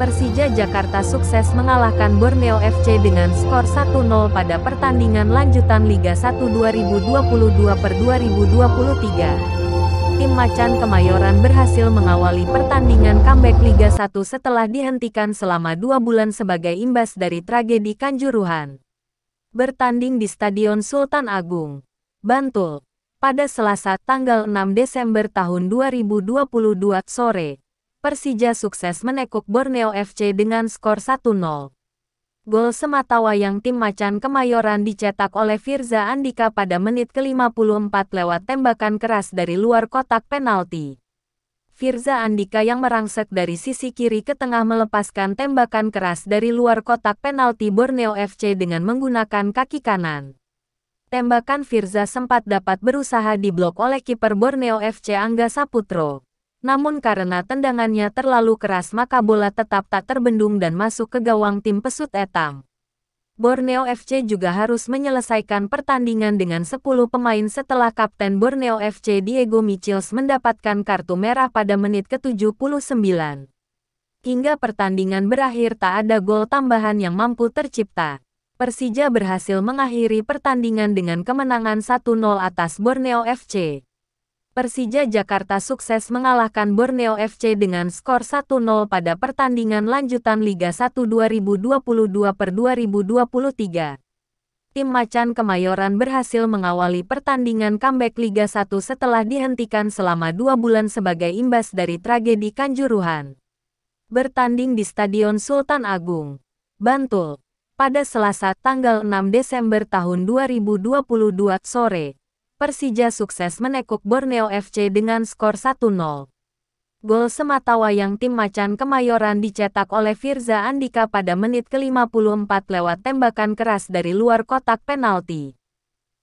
Persija Jakarta sukses mengalahkan Borneo FC dengan skor 1-0 pada pertandingan lanjutan Liga 1 2022 per 2023. Tim Macan Kemayoran berhasil mengawali pertandingan comeback Liga 1 setelah dihentikan selama dua bulan sebagai imbas dari tragedi Kanjuruhan. Bertanding di Stadion Sultan Agung, Bantul, pada Selasa tanggal 6 Desember tahun 2022 sore. Persija sukses menekuk Borneo FC dengan skor 1-0. Gol semata wayang tim Macan Kemayoran dicetak oleh Firza Andika pada menit ke-54 lewat tembakan keras dari luar kotak penalti. Firza Andika yang merangsek dari sisi kiri ke tengah melepaskan tembakan keras dari luar kotak penalti Borneo FC dengan menggunakan kaki kanan. Tembakan Firza sempat dapat berusaha diblok oleh kiper Borneo FC Angga Saputro namun karena tendangannya terlalu keras maka bola tetap tak terbendung dan masuk ke gawang tim pesut etam. Borneo FC juga harus menyelesaikan pertandingan dengan 10 pemain setelah Kapten Borneo FC Diego Michels mendapatkan kartu merah pada menit ke-79. Hingga pertandingan berakhir tak ada gol tambahan yang mampu tercipta. Persija berhasil mengakhiri pertandingan dengan kemenangan 1-0 atas Borneo FC. Persija Jakarta sukses mengalahkan Borneo FC dengan skor 1-0 pada pertandingan lanjutan Liga 1 2022 per 2023. Tim Macan Kemayoran berhasil mengawali pertandingan comeback Liga 1 setelah dihentikan selama dua bulan sebagai imbas dari tragedi Kanjuruhan. Bertanding di Stadion Sultan Agung, Bantul, pada Selasa tanggal 6 Desember tahun 2022 sore. Persija sukses menekuk Borneo FC dengan skor 1-0. Gol sematawayang tim Macan Kemayoran dicetak oleh Firza Andika pada menit ke-54 lewat tembakan keras dari luar kotak penalti.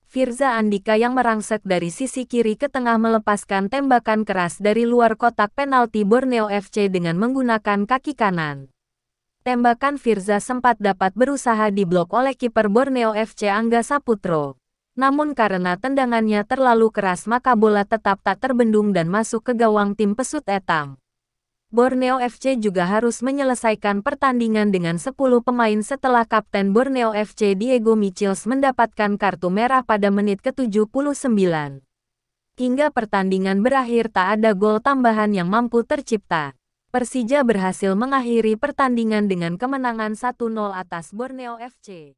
Firza Andika yang merangsek dari sisi kiri ke tengah melepaskan tembakan keras dari luar kotak penalti Borneo FC dengan menggunakan kaki kanan. Tembakan Firza sempat dapat berusaha diblok oleh kiper Borneo FC Angga Saputro namun karena tendangannya terlalu keras maka bola tetap tak terbendung dan masuk ke gawang tim pesut etam. Borneo FC juga harus menyelesaikan pertandingan dengan 10 pemain setelah Kapten Borneo FC Diego Michels mendapatkan kartu merah pada menit ke-79 hingga pertandingan berakhir tak ada gol tambahan yang mampu tercipta. Persija berhasil mengakhiri pertandingan dengan kemenangan 1-0 atas Borneo FC.